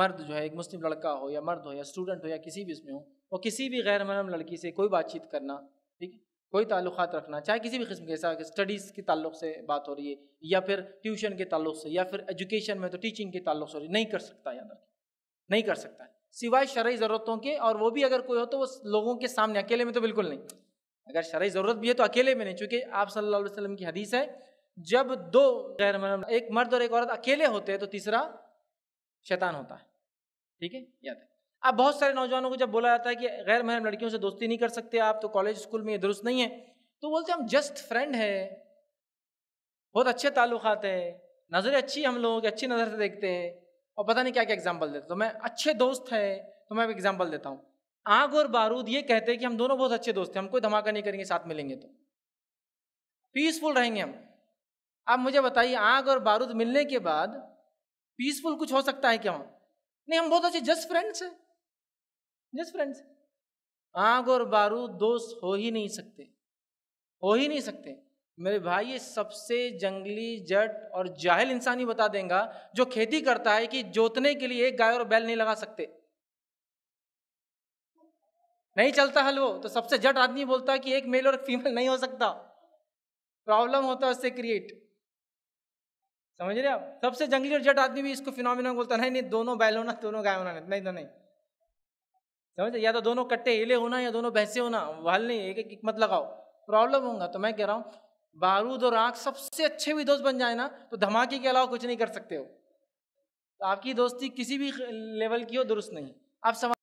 मर्द जो है एक मुस्लिम लड़का हो या मर्द हो या स्टूडेंट हो या किसी भी उसमें हो वो किसी भी गैर महरम लड़की से कोई बातचीत करना ठीक है कोई ताल्लुक रखना चाहे किसी भी किस्म के साथ स्टडीज़ के ताल्लुक से बात हो रही है या फिर ट्यूशन के ताल्लुक से या फिर एजुकेशन में तो टीचिंग के ताल्लुक से हो रही नहीं कर सकता याद रखें नहीं कर सकता है सिवाय शरा ज़रूरतों के और वो भी अगर कोई हो तो वो लोगों के सामने अकेले में तो बिल्कुल नहीं अगर शरा ज़रूरत भी है तो अकेले में नहीं चूँकि आप सल्ला वसलम की हदीस है जब दो गैर महरम एक मर्द और एक औरत अकेले होते हैं तो तीसरा शैतान होता है ठीक है याद है अब बहुत सारे नौजवानों को जब बोला जाता है कि गैर महरम लड़कियों से दोस्ती नहीं कर सकते आप तो कॉलेज स्कूल में ये दुरुस्त नहीं है तो बोलते हम जस्ट फ्रेंड है बहुत अच्छे ताल्लुक है नज़रें अच्छी हम लोगों की अच्छी नज़र से देखते हैं और पता नहीं क्या क्या एग्जाम्पल देते तो मैं अच्छे दोस्त है तो मैं एग्जाम्पल देता हूँ आग और बारूद ये कहते हैं कि हम दोनों बहुत अच्छे दोस्त हैं हम कोई धमाका नहीं करेंगे साथ मिलेंगे तो पीसफुल रहेंगे हम आप मुझे बताइए आग और बारूद मिलने के बाद पीसफुल कुछ हो सकता है क्या वहां नहीं हम बहुत अच्छे जस्ट फ्रेंड्स हैं जस्ट फ्रेंड्स आग और बारूद दोस्त हो ही नहीं सकते हो ही नहीं सकते मेरे भाई ये सबसे जंगली जट और जाहिल इंसान ही बता देगा जो खेती करता है कि जोतने के लिए एक गाय और बैल नहीं लगा सकते नहीं चलता हल वो तो सबसे जट आदमी बोलता है कि एक मेल और एक फीमेल नहीं हो सकता प्रॉब्लम होता है उससे क्रिएट समझ रहे आप सबसे जंगली और जट आदमी भी इसको फिनोमिना बोलता नहीं नहीं दोनों बैल होना दोनों गाय होना नहीं तो नहीं समझ या तो दोनों कट्टे हिले होना या दोनों भैंसे होना वाल नहीं एक एक मत लगाओ प्रॉब्लम होगा तो मैं कह रहा हूँ बारूद और आग सबसे अच्छे भी दोस्त बन जाए ना तो धमाके के अलावा कुछ नहीं कर सकते हो तो आपकी दोस्ती किसी भी लेवल की हो दुरुस्त नहीं आप समझ